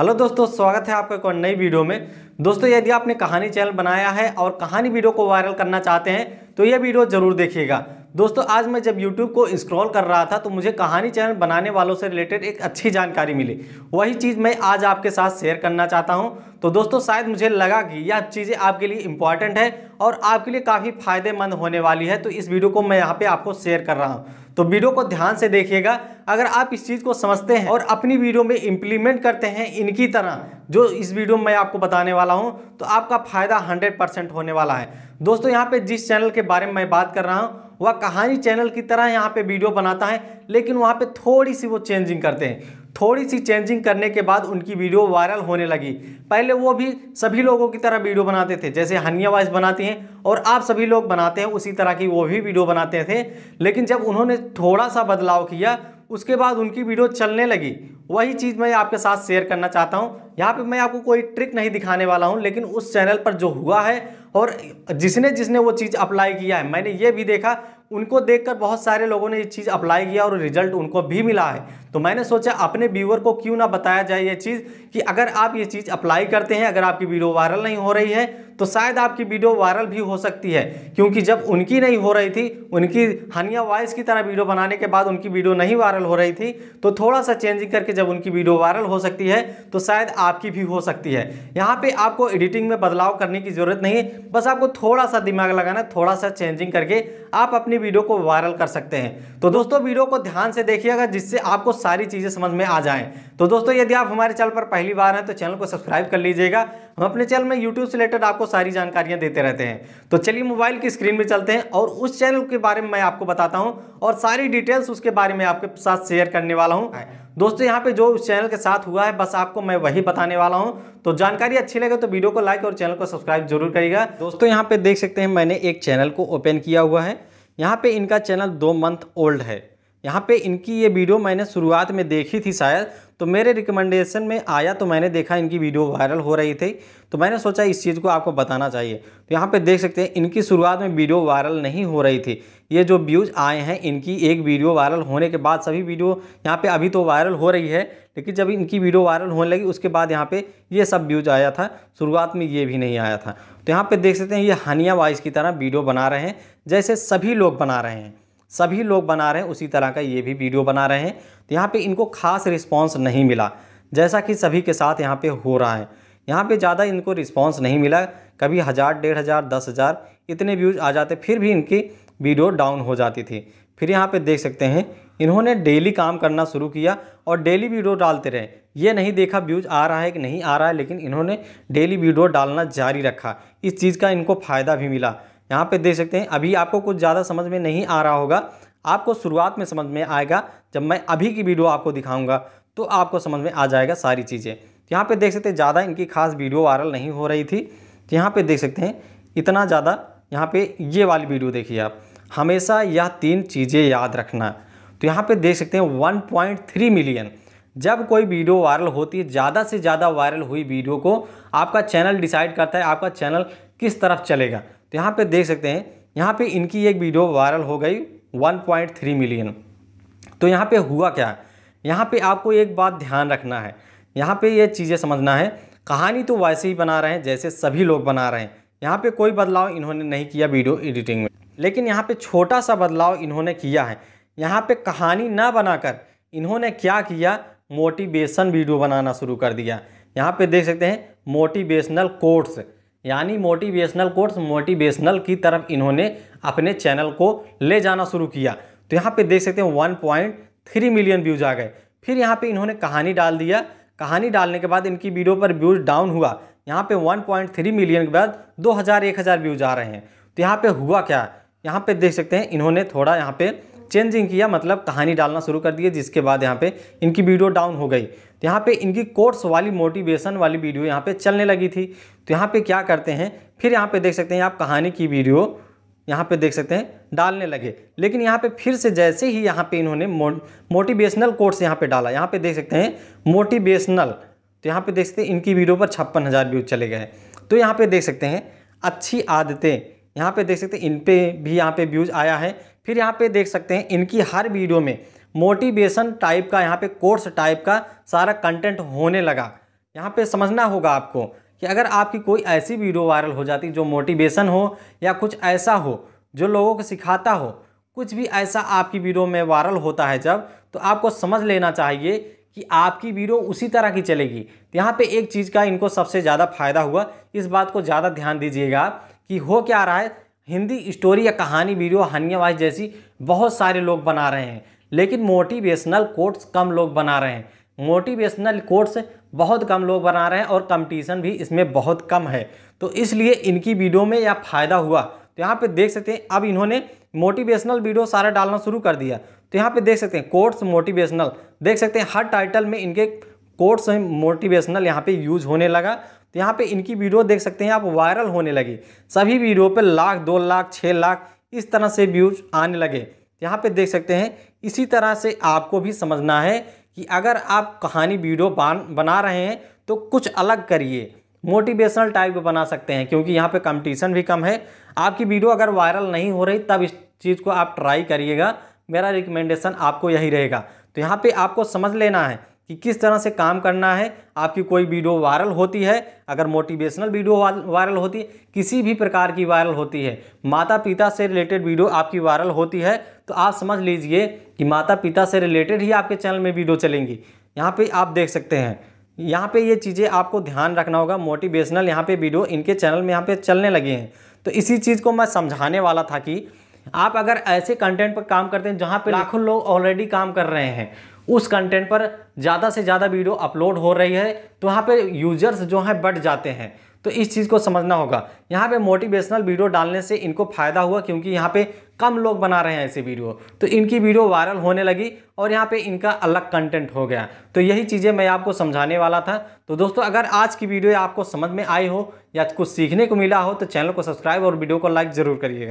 hello दोस्तों स्वागत है आपका एक और नई वीडियो में दोस्तों यदि आपने कहानी चैनल बनाया है और कहानी वीडियो को वायरल करना चाहते हैं तो यह वीडियो जरूर देखिएगा दोस्तों आज मैं जब YouTube को इंस्क्रॉल कर रहा था तो मुझे कहानी चैनल बनाने वालों से रिलेटेड एक अच्छी जानकारी मिली वही चीज़ मैं आज आपके साथ शेयर करना चाहता हूँ तो दोस्तों शायद मुझे लगा कि यह चीज़ें आपके लिए इंपॉर्टेंट है और आपके लिए काफ़ी फायदेमंद होने वाली है तो इस वीडियो को मैं यहाँ पर आपको शेयर कर रहा हूँ तो वीडियो को ध्यान से देखिएगा अगर आप इस चीज़ को समझते हैं और अपनी वीडियो में इम्प्लीमेंट करते हैं इनकी तरह जो इस वीडियो में मैं आपको बताने वाला हूँ तो आपका फ़ायदा हंड्रेड परसेंट होने वाला है दोस्तों यहाँ पे जिस चैनल के बारे में मैं बात कर रहा हूँ वह कहानी चैनल की तरह यहाँ पे वीडियो बनाता है लेकिन वहाँ पे थोड़ी सी वो चेंजिंग करते हैं थोड़ी सी चेंजिंग करने के बाद उनकी वीडियो वायरल होने लगी पहले वो भी सभी लोगों की तरह वीडियो बनाते थे जैसे हनिया वाइज बनाती हैं और आप सभी लोग बनाते हैं उसी तरह की वो भी वीडियो बनाते थे लेकिन जब उन्होंने थोड़ा सा बदलाव किया उसके बाद उनकी वीडियो चलने लगी वही चीज़ मैं आपके साथ शेयर करना चाहता हूँ यहाँ पे मैं आपको कोई ट्रिक नहीं दिखाने वाला हूँ लेकिन उस चैनल पर जो हुआ है और जिसने जिसने वो चीज़ अप्लाई किया है मैंने ये भी देखा उनको देखकर बहुत सारे लोगों ने ये चीज़ अप्लाई किया और रिजल्ट उनको भी मिला है तो मैंने सोचा अपने व्यूअर को क्यों ना बताया जाए ये चीज़ कि अगर आप ये चीज़ अप्लाई करते हैं अगर आपकी वीडियो वायरल नहीं हो रही है तो शायद आपकी वीडियो वायरल भी हो सकती है क्योंकि जब उनकी नहीं हो रही थी उनकी हनिया वॉइस की तरह वीडियो बनाने के बाद उनकी वीडियो नहीं वायरल हो रही थी तो थोड़ा सा चेंजिंग करके जब उनकी वीडियो वायरल हो सकती है तो शायद आपकी भी हो सकती है यहाँ पर आपको एडिटिंग में बदलाव करने की ज़रूरत नहीं बस आपको थोड़ा सा दिमाग लगाना थोड़ा सा चेंजिंग करके आप अपनी वीडियो को वायरल कर सकते हैं तो दोस्तों वीडियो को ध्यान से देखिएगा जिससे आपको सारी चीज़ें समझ में आ जाएँ तो दोस्तों यदि आप हमारे चैनल पर पहली बार हैं तो चैनल को सब्सक्राइब कर लीजिएगा हम अपने चैनल में यूट्यूब से रिलेटेड आपको सारी जानकारियाँ देते रहते हैं तो चलिए मोबाइल की स्क्रीन में चलते हैं और उस चैनल के बारे में मैं आपको बताता हूँ और सारी डिटेल्स उसके बारे में आपके साथ शेयर करने वाला हूँ दोस्तों यहाँ पे जो उस चैनल के साथ हुआ है बस आपको मैं वही बताने वाला हूँ तो जानकारी अच्छी लगे तो वीडियो को लाइक और चैनल को सब्सक्राइब जरूर करिएगा दोस्तों यहाँ पे देख सकते हैं मैंने एक चैनल को ओपन किया हुआ है यहाँ पे इनका चैनल दो मंथ ओल्ड है यहाँ पे इनकी ये वीडियो मैंने शुरुआत में देखी थी शायद तो मेरे रिकमेंडेशन में आया तो मैंने देखा इनकी वीडियो वायरल हो रही थी तो मैंने सोचा इस चीज़ को आपको बताना चाहिए तो यहाँ पे देख सकते हैं इनकी शुरुआत में वीडियो वायरल नहीं हो रही थी ये जो व्यूज़ आए हैं इनकी एक वीडियो वायरल होने के बाद सभी वीडियो यहाँ पे अभी तो वायरल हो रही है लेकिन जब इनकी वीडियो वायरल होने लगी उसके बाद यहाँ पर ये सब व्यूज़ आया था शुरुआत में ये भी नहीं आया था तो यहाँ पर देख सकते हैं ये हानिया वाइज की तरह वीडियो बना रहे हैं जैसे सभी लोग बना रहे हैं सभी लोग बना रहे हैं उसी तरह का ये भी वीडियो बना रहे हैं तो यहाँ पे इनको खास रिस्पांस नहीं मिला जैसा कि सभी के साथ यहाँ पे हो रहा है यहाँ पे ज़्यादा इनको रिस्पांस नहीं मिला कभी हज़ार डेढ़ हज़ार दस हज़ार इतने व्यूज़ आ जाते फिर भी इनकी वीडियो डाउन हो जाती थी फिर यहाँ पर देख सकते हैं इन्होंने डेली काम करना शुरू किया और डेली वीडियो डालते रहे ये नहीं देखा व्यूज आ रहा है कि नहीं आ रहा है लेकिन इन्होंने डेली वीडियो डालना जारी रखा इस चीज़ का इनको फ़ायदा भी मिला यहाँ पे देख सकते हैं अभी आपको कुछ ज़्यादा समझ में नहीं आ रहा होगा आपको शुरुआत में समझ में आएगा जब मैं अभी की वीडियो आपको दिखाऊंगा तो आपको समझ में आ जाएगा सारी चीज़ें यहाँ पे देख सकते हैं ज़्यादा इनकी खास वीडियो वायरल नहीं हो रही थी तो यहाँ पर देख सकते हैं इतना ज़्यादा यहाँ पर ये वाली वीडियो देखिए आप हमेशा यह तीन चीज़ें याद रखना तो यहाँ पर देख सकते हैं वन मिलियन जब कोई वीडियो वायरल होती है ज़्यादा से ज़्यादा वायरल हुई वीडियो को आपका चैनल डिसाइड करता है आपका चैनल किस तरफ चलेगा तो यहाँ पे देख सकते हैं यहाँ पे इनकी एक वीडियो वायरल हो गई 1.3 मिलियन तो यहाँ पे हुआ क्या यहाँ पे आपको एक बात ध्यान रखना है यहाँ पे ये चीज़ें समझना है कहानी तो वैसे ही बना रहे हैं जैसे सभी लोग बना रहे हैं यहाँ पे कोई बदलाव इन्होंने नहीं किया वीडियो एडिटिंग में लेकिन यहाँ पे छोटा सा बदलाव इन्होंने किया है यहाँ पे कहानी ना बनाकर इन्होंने क्या किया मोटिवेशन वीडियो बनाना शुरू कर दिया यहाँ पे देख सकते हैं मोटिवेशनल कोर्ट्स यानी मोटिवेशनल कोर्स मोटिवेशनल की तरफ इन्होंने अपने चैनल को ले जाना शुरू किया तो यहाँ पे देख सकते हैं one point three million views आ गए फिर यहाँ पे इन्होंने कहानी डाल दिया कहानी डालने के बाद इनकी वीडियो पर व्यूज़ डाउन हुआ यहाँ पे 1.3 मिलियन के बाद 2000 1000 व्यूज़ आ रहे हैं तो यहाँ पे हुआ क्या यहाँ पे देख सकते हैं इन्होंने थोड़ा यहाँ पर चेंजिंग किया मतलब कहानी डालना शुरू कर दिए जिसके बाद यहाँ पे इनकी वीडियो डाउन हो गई तो यहाँ पे इनकी कोर्स वाली मोटिवेशन वाली वीडियो यहाँ पे चलने लगी थी तो यहाँ पे क्या करते हैं फिर यहाँ पे देख सकते हैं आप कहानी की वीडियो यहाँ पे देख सकते हैं डालने लगे लेकिन यहाँ पे फिर से जैसे ही यहाँ पे इन्होंने मोटिवेशनल कोर्स यहाँ पे डाला यहाँ पे देख सकते हैं मोटिवेशनल तो यहाँ पे देख सकते हैं इनकी वीडियो पर छप्पन हज़ार व्यूज चले गए तो यहाँ पे देख सकते हैं अच्छी आदतें यहाँ पे देख सकते हैं इन पे भी यहाँ पे व्यूज़ आया है फिर यहाँ पे देख सकते हैं इनकी हर वीडियो में मोटिवेशन टाइप का यहाँ पे कोर्स टाइप का सारा कंटेंट होने लगा यहाँ पे समझना होगा आपको कि अगर आपकी कोई ऐसी वीडियो वायरल हो जाती जो मोटिवेशन हो या कुछ ऐसा हो जो लोगों को सिखाता हो कुछ भी ऐसा आपकी वीडियो में वायरल होता है जब तो आपको समझ लेना चाहिए कि आपकी वीडियो उसी तरह की चलेगी तो यहाँ पे एक चीज़ का इनको सबसे ज़्यादा फायदा हुआ इस बात को ज़्यादा ध्यान दीजिएगा कि हो क्या रहा है हिंदी स्टोरी या कहानी वीडियो हनियावाज जैसी बहुत सारे लोग बना रहे हैं लेकिन मोटिवेशनल कोर्ट्स कम लोग बना रहे हैं मोटिवेशनल कोर्ट्स बहुत कम लोग बना रहे हैं और कंपटीशन भी इसमें बहुत कम है तो इसलिए इनकी वीडियो में यह फ़ायदा हुआ तो यहाँ पे देख सकते हैं अब इन्होंने मोटिवेशनल वीडियो सारा डालना शुरू कर दिया तो यहाँ पे देख सकते हैं कोर्ट्स मोटिवेशनल देख सकते हैं हर टाइटल में इनके कोट्स मोटिवेशनल यहाँ पे यूज होने लगा तो यहाँ पे इनकी वीडियो देख सकते हैं आप वायरल होने लगी सभी वीडियो पे लाख दो लाख छः लाख इस तरह से व्यूज आने लगे तो यहाँ पे देख सकते हैं इसी तरह से आपको भी समझना है कि अगर आप कहानी वीडियो बना रहे हैं तो कुछ अलग करिए मोटिवेशनल टाइप बना सकते हैं क्योंकि यहाँ पे कंपटीशन भी कम है आपकी वीडियो अगर वायरल नहीं हो रही तब इस चीज़ को आप ट्राई करिएगा मेरा रिकमेंडेशन आपको यही रहेगा तो यहाँ पे आपको समझ लेना है कि किस तरह से काम करना है आपकी कोई वीडियो वायरल होती है अगर मोटिवेशनल वीडियो वायरल होती है किसी भी प्रकार की वायरल होती है माता पिता से रिलेटेड वीडियो आपकी वायरल होती है तो आप समझ लीजिए कि माता पिता से रिलेटेड ही आपके चैनल में वीडियो चलेंगी यहाँ पे आप देख सकते हैं यहाँ पे ये चीज़ें आपको ध्यान रखना होगा मोटिवेशनल यहाँ पर वीडियो इनके चैनल में यहाँ पर चलने लगे हैं तो इसी चीज़ को मैं समझाने वाला था कि आप अगर ऐसे कंटेंट पर काम करते हैं जहाँ पे लाखों लोग ऑलरेडी काम कर रहे हैं उस कंटेंट पर ज़्यादा से ज़्यादा वीडियो अपलोड हो रही है तो वहाँ पर यूजर्स जो हैं बढ़ जाते हैं तो इस चीज़ को समझना होगा यहाँ पे मोटिवेशनल वीडियो डालने से इनको फ़ायदा हुआ क्योंकि यहाँ पे कम लोग बना रहे हैं ऐसे वीडियो तो इनकी वीडियो वायरल होने लगी और यहाँ पे इनका अलग कंटेंट हो गया तो यही चीज़ें मैं आपको समझाने वाला था तो दोस्तों अगर आज की वीडियो आपको समझ में आई हो या कुछ सीखने को मिला हो तो चैनल को सब्सक्राइब और वीडियो को लाइक ज़रूर करिएगा